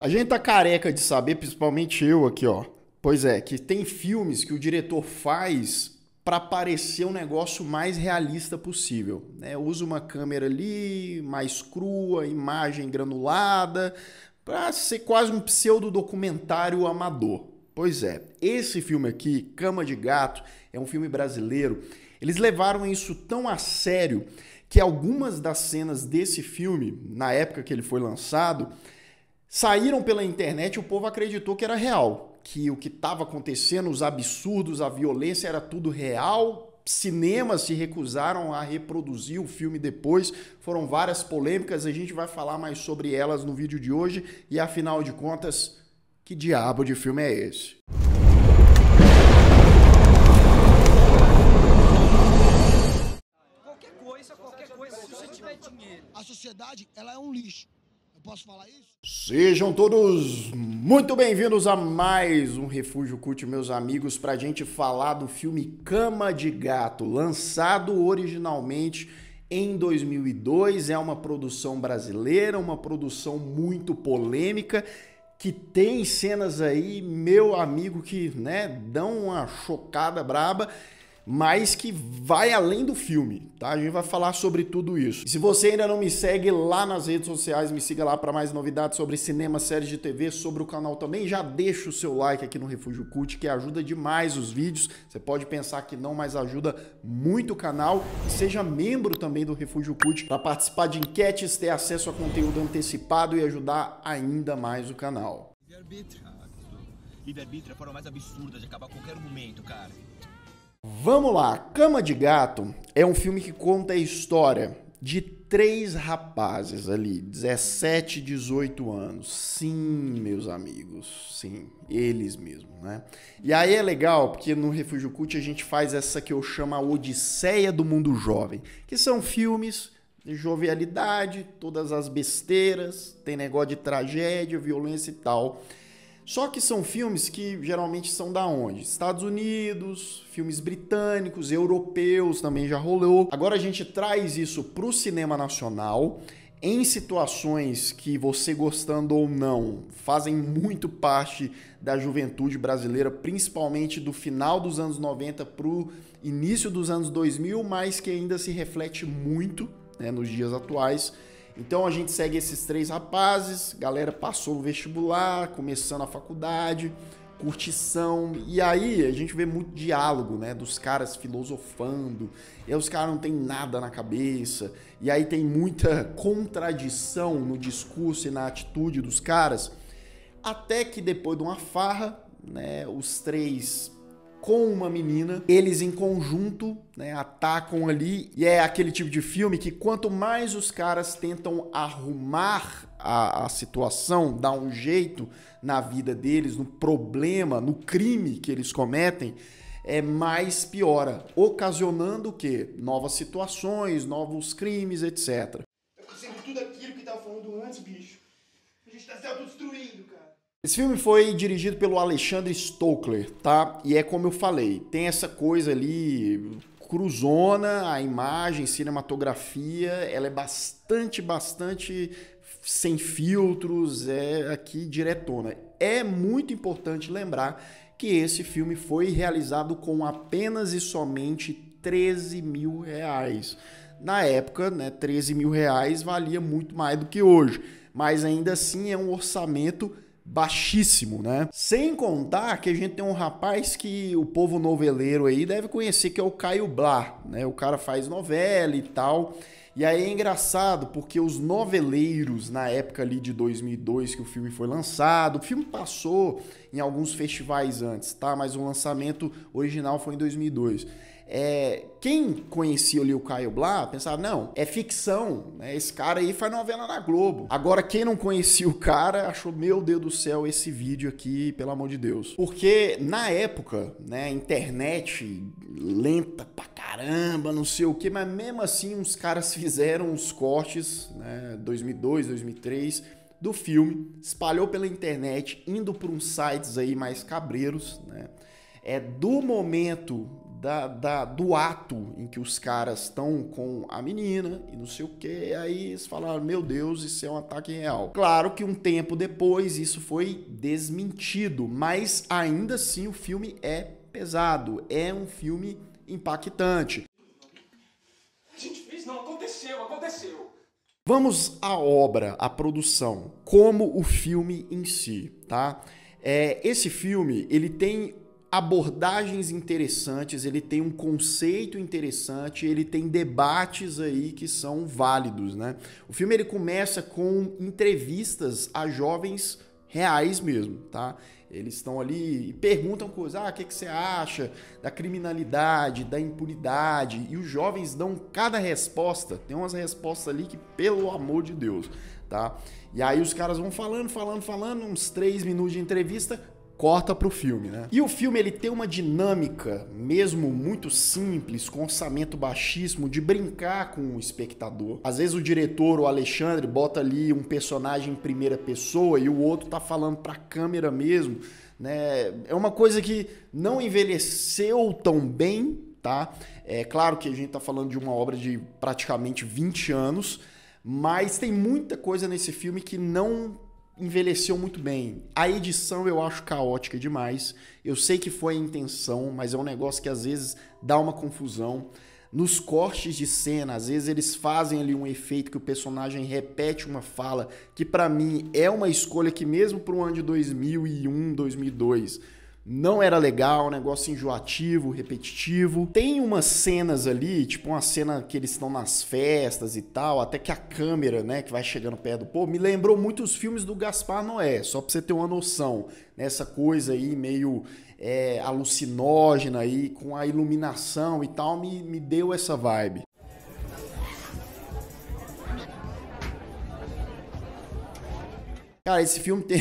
A gente tá careca de saber, principalmente eu aqui, ó. Pois é, que tem filmes que o diretor faz para parecer um negócio mais realista possível. Né? Usa uma câmera ali, mais crua, imagem granulada, para ser quase um pseudo-documentário amador. Pois é, esse filme aqui, Cama de Gato, é um filme brasileiro. Eles levaram isso tão a sério que algumas das cenas desse filme, na época que ele foi lançado, saíram pela internet o povo acreditou que era real, que o que estava acontecendo, os absurdos, a violência era tudo real. Cinemas se recusaram a reproduzir o filme depois. Foram várias polêmicas, a gente vai falar mais sobre elas no vídeo de hoje e afinal de contas, que diabo de filme é esse? Qualquer coisa, qualquer coisa, se você tiver dinheiro. A sociedade, ela é um lixo Posso falar isso? Sejam todos muito bem-vindos a mais um Refúgio Cult, meus amigos, para a gente falar do filme Cama de Gato, lançado originalmente em 2002. É uma produção brasileira, uma produção muito polêmica que tem cenas aí, meu amigo, que né, dão uma chocada braba mas que vai além do filme, tá? A gente vai falar sobre tudo isso. E se você ainda não me segue lá nas redes sociais, me siga lá para mais novidades sobre cinema, séries de TV, sobre o canal também. Já deixa o seu like aqui no Refúgio Cult, que ajuda demais os vídeos. Você pode pensar que não, mas ajuda muito o canal. E seja membro também do Refúgio Cult para participar de enquetes, ter acesso a conteúdo antecipado e ajudar ainda mais o canal. Livre-arbítrio. Livre-arbítrio é a forma mais absurda de acabar a qualquer momento, cara. Vamos lá, Cama de Gato é um filme que conta a história de três rapazes ali, 17, 18 anos. Sim, meus amigos, sim, eles mesmos, né? E aí é legal, porque no Refúgio Cult a gente faz essa que eu chamo a Odisseia do Mundo Jovem, que são filmes de jovialidade, todas as besteiras, tem negócio de tragédia, violência e tal. Só que são filmes que geralmente são da onde? Estados Unidos, filmes britânicos, europeus também já rolou. Agora a gente traz isso para o cinema nacional em situações que você gostando ou não fazem muito parte da juventude brasileira, principalmente do final dos anos 90 para o início dos anos 2000, mas que ainda se reflete muito né, nos dias atuais. Então a gente segue esses três rapazes, galera passou no vestibular, começando a faculdade, curtição. E aí a gente vê muito diálogo, né? Dos caras filosofando, e os caras não tem nada na cabeça. E aí tem muita contradição no discurso e na atitude dos caras. Até que depois de uma farra, né, os três com uma menina, eles em conjunto, né, atacam ali, e é aquele tipo de filme que quanto mais os caras tentam arrumar a, a, situação, dar um jeito na vida deles, no problema, no crime que eles cometem, é mais piora, ocasionando o quê? Novas situações, novos crimes, etc. Tá tudo aquilo que tava falando antes, bicho. A gente tá se autodestruindo, cara. Esse filme foi dirigido pelo Alexandre Stokler, tá? E é como eu falei, tem essa coisa ali cruzona, a imagem, cinematografia, ela é bastante, bastante sem filtros, é aqui diretona. É muito importante lembrar que esse filme foi realizado com apenas e somente 13 mil reais. Na época, né, 13 mil reais valia muito mais do que hoje, mas ainda assim é um orçamento baixíssimo, né? Sem contar que a gente tem um rapaz que o povo noveleiro aí deve conhecer, que é o Caio Blá, né? O cara faz novela e tal. E aí é engraçado, porque os noveleiros, na época ali de 2002 que o filme foi lançado, o filme passou em alguns festivais antes, tá? Mas o lançamento original foi em 2002 é, quem conhecia ali o Caio Blá pensava, não, é ficção, né? esse cara aí faz novela na Globo. Agora, quem não conhecia o cara achou, meu Deus do céu, esse vídeo aqui, pelo amor de Deus. Porque na época, né, internet lenta pra caramba, não sei o que, mas mesmo assim uns caras fizeram os cortes, né, 2002, 2003, do filme, espalhou pela internet, indo para uns sites aí mais cabreiros, né? É do momento da, da, do ato em que os caras estão com a menina e não sei o que. Aí eles falaram: Meu Deus, isso é um ataque real. Claro que um tempo depois isso foi desmentido, mas ainda assim o filme é pesado, é um filme impactante. A gente fez, não, aconteceu, aconteceu. Vamos à obra, à produção, como o filme em si, tá? É, esse filme ele tem abordagens interessantes, ele tem um conceito interessante, ele tem debates aí que são válidos, né? O filme ele começa com entrevistas a jovens reais mesmo, tá? Eles estão ali e perguntam coisas, ah, o que, que você acha da criminalidade, da impunidade? E os jovens dão cada resposta, tem umas respostas ali que, pelo amor de Deus, tá? E aí os caras vão falando, falando, falando, uns três minutos de entrevista, corta pro filme, né? E o filme ele tem uma dinâmica, mesmo muito simples, com orçamento baixíssimo, de brincar com o espectador. Às vezes o diretor, o Alexandre, bota ali um personagem em primeira pessoa e o outro tá falando pra câmera mesmo, né? É uma coisa que não envelheceu tão bem, tá? É claro que a gente tá falando de uma obra de praticamente 20 anos, mas tem muita coisa nesse filme que não envelheceu muito bem. A edição eu acho caótica demais. Eu sei que foi a intenção, mas é um negócio que às vezes dá uma confusão. Nos cortes de cena, às vezes eles fazem ali um efeito que o personagem repete uma fala, que para mim é uma escolha que mesmo para ano de 2001, 2002, não era legal, um negócio enjoativo, repetitivo. Tem umas cenas ali, tipo uma cena que eles estão nas festas e tal, até que a câmera, né, que vai chegando perto do povo, me lembrou muito os filmes do Gaspar Noé, só pra você ter uma noção, nessa né, coisa aí meio é, alucinógena aí, com a iluminação e tal, me, me deu essa vibe. Cara, esse filme tem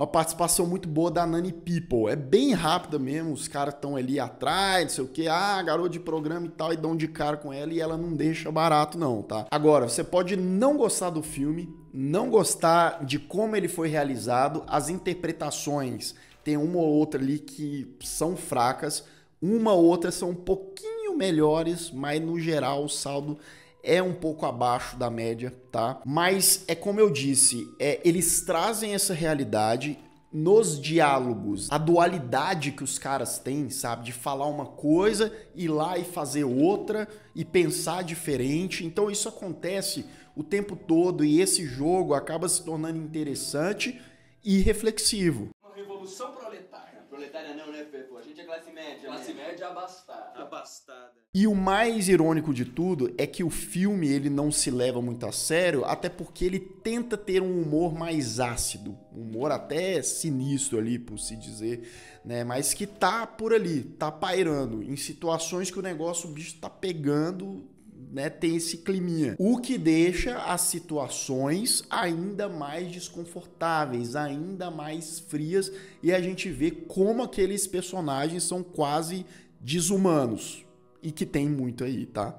uma participação muito boa da Nani People. É bem rápida mesmo, os caras estão ali atrás, não sei o que, ah, garoto de programa e tal, e dão de cara com ela e ela não deixa barato, não, tá? Agora, você pode não gostar do filme, não gostar de como ele foi realizado, as interpretações tem uma ou outra ali que são fracas, uma ou outra são um pouquinho melhores, mas no geral o saldo é um pouco abaixo da média, tá? Mas é como eu disse, é, eles trazem essa realidade nos diálogos, a dualidade que os caras têm, sabe? De falar uma coisa, ir lá e fazer outra e pensar diferente. Então isso acontece o tempo todo e esse jogo acaba se tornando interessante e reflexivo. Uma revolução proletária. Proletária não, né, Pepo? A gente é classe média. Classe né? média abastada. Abastada. E o mais irônico de tudo é que o filme ele não se leva muito a sério, até porque ele tenta ter um humor mais ácido, um humor até sinistro ali, por se dizer, né? Mas que tá por ali, tá pairando em situações que o negócio o bicho tá pegando, né, tem esse climinha. O que deixa as situações ainda mais desconfortáveis, ainda mais frias, e a gente vê como aqueles personagens são quase desumanos e que tem muito aí, tá?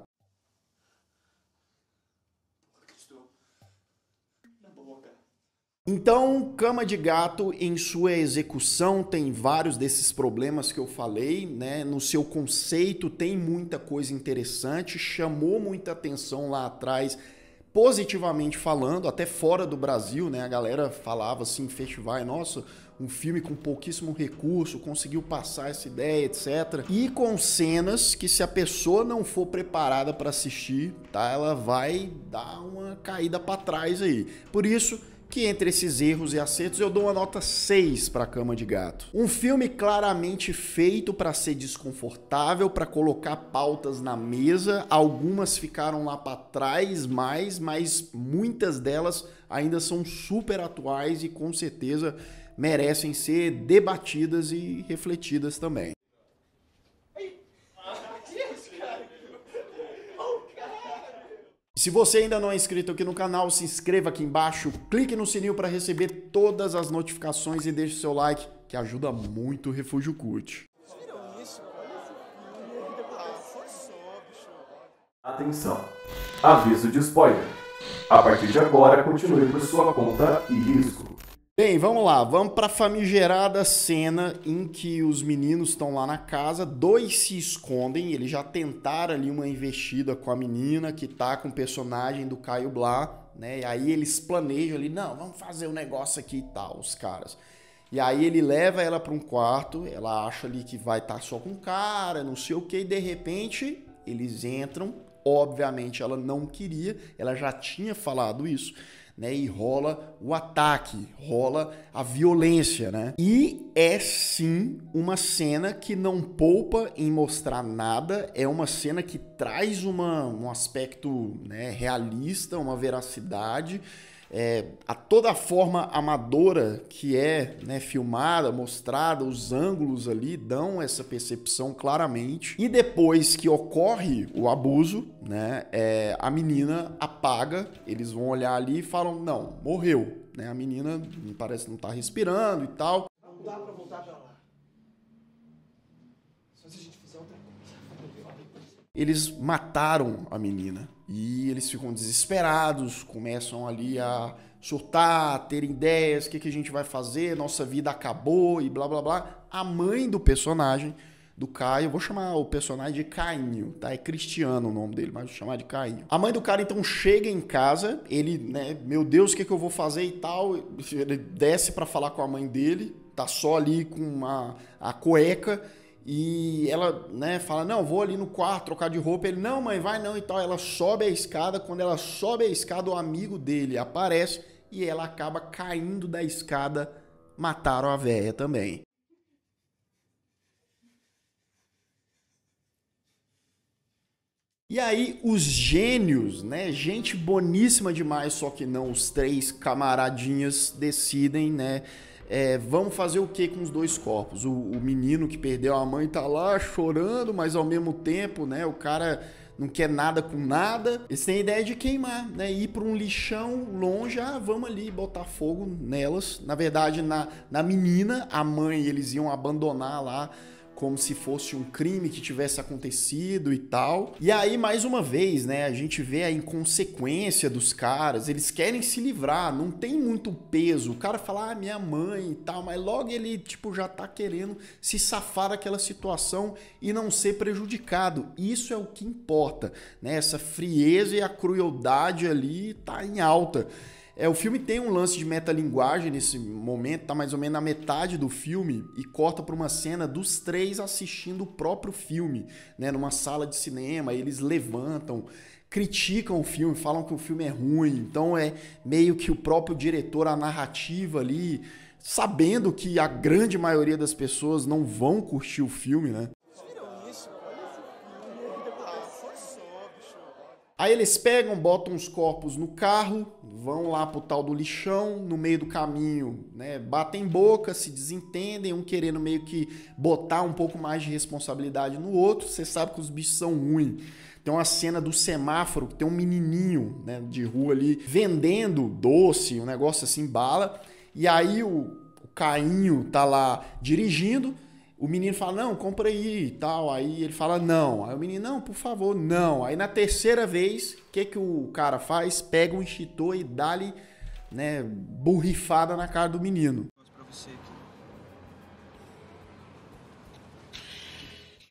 Então, cama de gato em sua execução tem vários desses problemas que eu falei, né? No seu conceito tem muita coisa interessante, chamou muita atenção lá atrás positivamente falando, até fora do Brasil, né? A galera falava assim, festival, é nossa, um filme com pouquíssimo recurso, conseguiu passar essa ideia, etc. E com cenas que se a pessoa não for preparada para assistir, tá? Ela vai dar uma caída para trás aí. Por isso que entre esses erros e acertos eu dou uma nota 6 para Cama de Gato. Um filme claramente feito para ser desconfortável, para colocar pautas na mesa, algumas ficaram lá para trás mais, mas muitas delas ainda são super atuais e com certeza merecem ser debatidas e refletidas também. Se você ainda não é inscrito aqui no canal, se inscreva aqui embaixo, clique no sininho para receber todas as notificações e deixe seu like, que ajuda muito o Refúgio Curte. Atenção! Aviso de spoiler! A partir de agora, continue por sua conta e risco. Bem, vamos lá, vamos para a famigerada cena em que os meninos estão lá na casa, dois se escondem, eles já tentaram ali uma investida com a menina que tá com o personagem do Caio Blá, né? E aí eles planejam ali, não, vamos fazer um negócio aqui e tal, os caras. E aí ele leva ela para um quarto, ela acha ali que vai estar tá só com o cara, não sei o que, e de repente eles entram, obviamente ela não queria, ela já tinha falado isso né? E rola o ataque, rola a violência, né? E é sim uma cena que não poupa em mostrar nada, é uma cena que traz uma, um aspecto né, realista, uma veracidade é, a toda a forma amadora que é né, filmada, mostrada, os ângulos ali dão essa percepção claramente. E depois que ocorre o abuso, né, é, a menina apaga, eles vão olhar ali e falam: não, morreu. Né, a menina parece não estar tá respirando e tal. Não dá pra voltar pra lá. Só se a gente fizer outra coisa. Eles mataram a menina. E eles ficam desesperados, começam ali a surtar, a ter ideias, o que, que a gente vai fazer, nossa vida acabou e blá blá blá. A mãe do personagem, do Caio, vou chamar o personagem de Cainho, tá? É Cristiano o nome dele, mas vou chamar de Cainho. A mãe do cara então chega em casa, ele, né, meu Deus, o que, que eu vou fazer e tal. Ele desce para falar com a mãe dele, tá só ali com uma, a cueca e ela, né, fala: "Não, vou ali no quarto trocar de roupa". Ele: "Não, mãe, vai não" e tal. Ela sobe a escada, quando ela sobe a escada, o amigo dele aparece e ela acaba caindo da escada. Mataram a velha também. E aí, os gênios, né? Gente boníssima demais, só que não, os três camaradinhas decidem, né? é, vamos fazer o que com os dois corpos? O, o, menino que perdeu a mãe tá lá chorando, mas ao mesmo tempo, né, o cara não quer nada com nada. Eles têm a ideia de queimar, né? Ir para um lixão longe, ah, vamos ali botar fogo nelas. Na verdade, na, na menina, a mãe, eles iam abandonar lá como se fosse um crime que tivesse acontecido e tal. E aí, mais uma vez, né, a gente vê a inconsequência dos caras, eles querem se livrar, não tem muito peso. O cara fala, ah, minha mãe e tal, mas logo ele, tipo, já tá querendo se safar daquela situação e não ser prejudicado. Isso é o que importa, né? Essa frieza e a crueldade ali tá em alta. É, o filme tem um lance de metalinguagem nesse momento, tá mais ou menos na metade do filme, e corta para uma cena dos três assistindo o próprio filme, né? Numa sala de cinema, eles levantam, criticam o filme, falam que o filme é ruim. Então é meio que o próprio diretor, a narrativa ali, sabendo que a grande maioria das pessoas não vão curtir o filme, né? Aí eles pegam, botam os corpos no carro, vão lá pro tal do lixão, no meio do caminho, né, batem boca, se desentendem, um querendo meio que botar um pouco mais de responsabilidade no outro. Você sabe que os bichos são ruins. Tem uma cena do semáforo, que tem um menininho, né, de rua ali vendendo doce, um negócio assim, bala. E aí o, o Cainho tá lá dirigindo, o menino fala, não, compra aí e tal. Aí ele fala, não. Aí o menino, não, por favor, não. Aí na terceira vez, o que, que o cara faz? Pega o um extintor e dá-lhe né, burrifada na cara do menino. Pra você.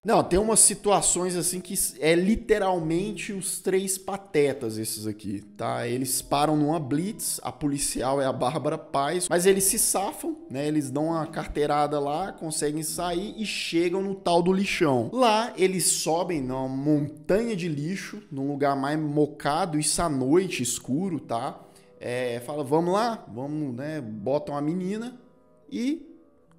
Não, tem umas situações assim que é literalmente os três patetas esses aqui, tá? Eles param numa blitz, a policial é a Bárbara Paz, mas eles se safam, né? Eles dão uma carteirada lá, conseguem sair e chegam no tal do lixão. Lá eles sobem numa montanha de lixo, num lugar mais mocado, isso à noite, escuro, tá? É, fala, vamos lá, vamos, né? Botam a menina e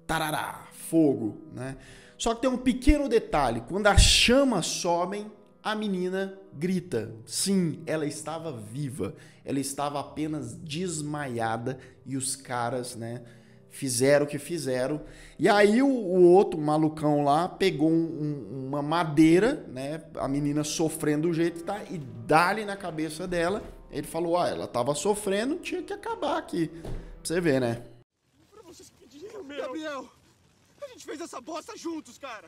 tarará, fogo, né? Só que tem um pequeno detalhe: quando as chamas sobem, a menina grita. Sim, ela estava viva. Ela estava apenas desmaiada e os caras, né, fizeram o que fizeram. E aí o, o outro o malucão lá pegou um, uma madeira, né, a menina sofrendo do jeito que tá e dá-lhe na cabeça dela. Ele falou: "Ah, ela estava sofrendo, tinha que acabar aqui". Pra você ver, né? Pra vocês pedirem, meu. Gabriel gente fez essa bosta juntos, cara.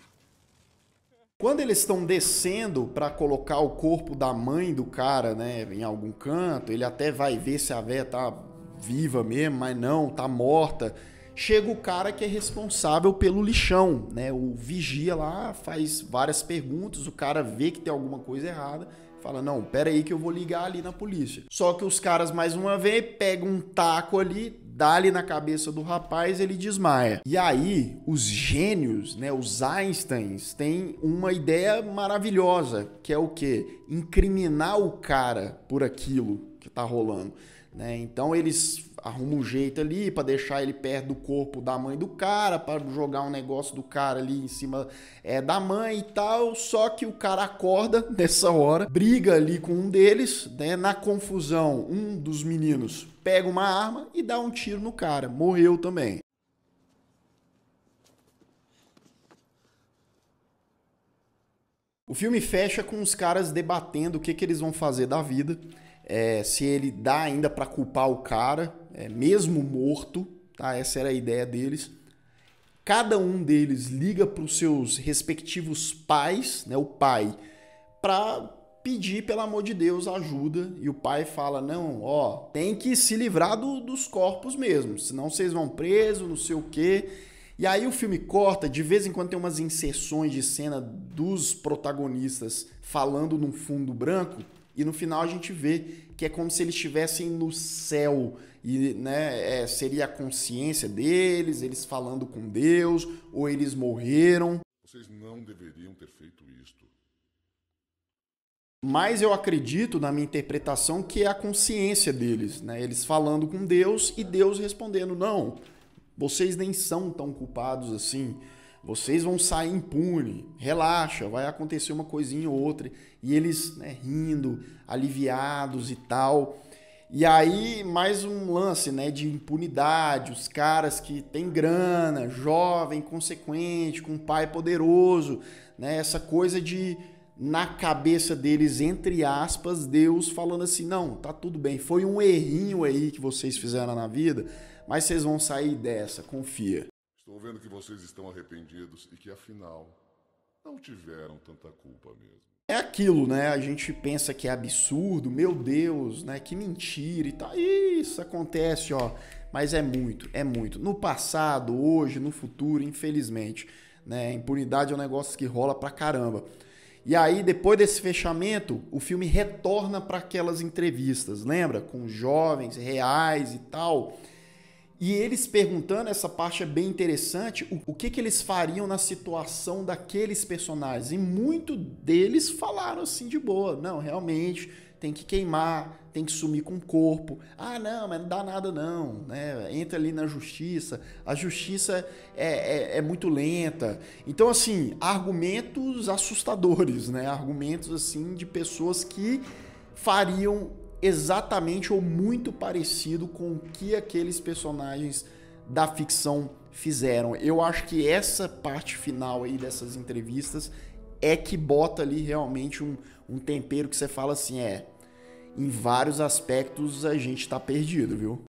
Quando eles estão descendo para colocar o corpo da mãe do cara, né, em algum canto, ele até vai ver se a véia tá viva mesmo, mas não, tá morta. Chega o cara que é responsável pelo lixão, né? O vigia lá faz várias perguntas, o cara vê que tem alguma coisa errada, fala: "Não, pera aí que eu vou ligar ali na polícia". Só que os caras mais uma vez pegam um taco ali, dá-lhe na cabeça do rapaz, ele desmaia. E aí, os gênios, né, os Einsteins, têm uma ideia maravilhosa, que é o quê? Incriminar o cara por aquilo que tá rolando. Né? Então, eles arruma um jeito ali para deixar ele perto do corpo da mãe do cara, para jogar um negócio do cara ali em cima é, da mãe e tal. Só que o cara acorda nessa hora, briga ali com um deles, né? Na confusão, um dos meninos pega uma arma e dá um tiro no cara, morreu também. O filme fecha com os caras debatendo o que, que eles vão fazer da vida é, se ele dá ainda para culpar o cara, é, mesmo morto, tá? Essa era a ideia deles. Cada um deles liga para os seus respectivos pais, né? O pai, para pedir, pelo amor de Deus, ajuda. E o pai fala: não, ó, tem que se livrar do, dos corpos mesmo, senão vocês vão preso, não sei o quê. E aí o filme corta, de vez em quando tem umas inserções de cena dos protagonistas falando num fundo branco, e no final a gente vê que é como se eles estivessem no céu e né, é, seria a consciência deles, eles falando com Deus, ou eles morreram. Vocês não deveriam ter feito isto. Mas eu acredito na minha interpretação que é a consciência deles, né? Eles falando com Deus e Deus respondendo: "Não, vocês nem são tão culpados assim. Vocês vão sair impune. Relaxa, vai acontecer uma coisinha ou outra e eles né, rindo, aliviados e tal. E aí, mais um lance né, de impunidade, os caras que têm grana, jovem, consequente, com um pai poderoso, né, essa coisa de, na cabeça deles, entre aspas, Deus falando assim: não, tá tudo bem, foi um errinho aí que vocês fizeram na vida, mas vocês vão sair dessa, confia. Estou vendo que vocês estão arrependidos e que afinal não tiveram tanta culpa mesmo é aquilo, né? A gente pensa que é absurdo, meu Deus, né? Que mentira e tal. Isso acontece, ó. Mas é muito, é muito. No passado, hoje, no futuro, infelizmente, né? Impunidade é um negócio que rola pra caramba. E aí, depois desse fechamento, o filme retorna para aquelas entrevistas, lembra? Com jovens reais e tal. E eles perguntando, essa parte é bem interessante, o, o que, que eles fariam na situação daqueles personagens. E muito deles falaram assim de boa, não, realmente tem que queimar, tem que sumir com o corpo. Ah, não, mas não dá nada não, né? Entra ali na justiça. A justiça é, é, é muito lenta. Então, assim, argumentos assustadores, né? Argumentos, assim, de pessoas que fariam exatamente ou muito parecido com o que aqueles personagens da ficção fizeram. Eu acho que essa parte final aí dessas entrevistas é que bota ali realmente um, um tempero que você fala assim, é, em vários aspectos a gente tá perdido, viu?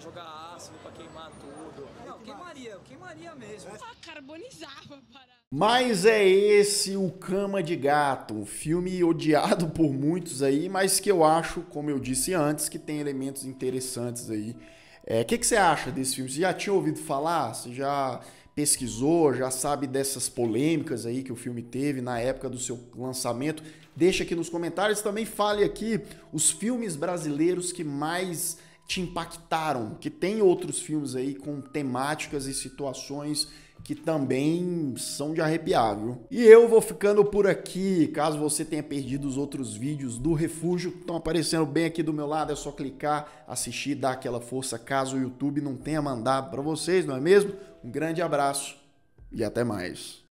jogar ácido pra queimar tudo. Não, queimaria, queimaria mesmo. Ah, carbonizava, mas é esse o Cama de Gato, um filme odiado por muitos aí, mas que eu acho, como eu disse antes, que tem elementos interessantes aí. O é, que, que você acha desse filme? Você já tinha ouvido falar? Você já pesquisou? Já sabe dessas polêmicas aí que o filme teve na época do seu lançamento? Deixa aqui nos comentários. Também fale aqui os filmes brasileiros que mais te impactaram, que tem outros filmes aí com temáticas e situações que também são de arrepiar, viu? E eu vou ficando por aqui. Caso você tenha perdido os outros vídeos do Refúgio, que estão aparecendo bem aqui do meu lado, é só clicar, assistir, dar aquela força, caso o YouTube não tenha mandado para vocês, não é mesmo? Um grande abraço e até mais.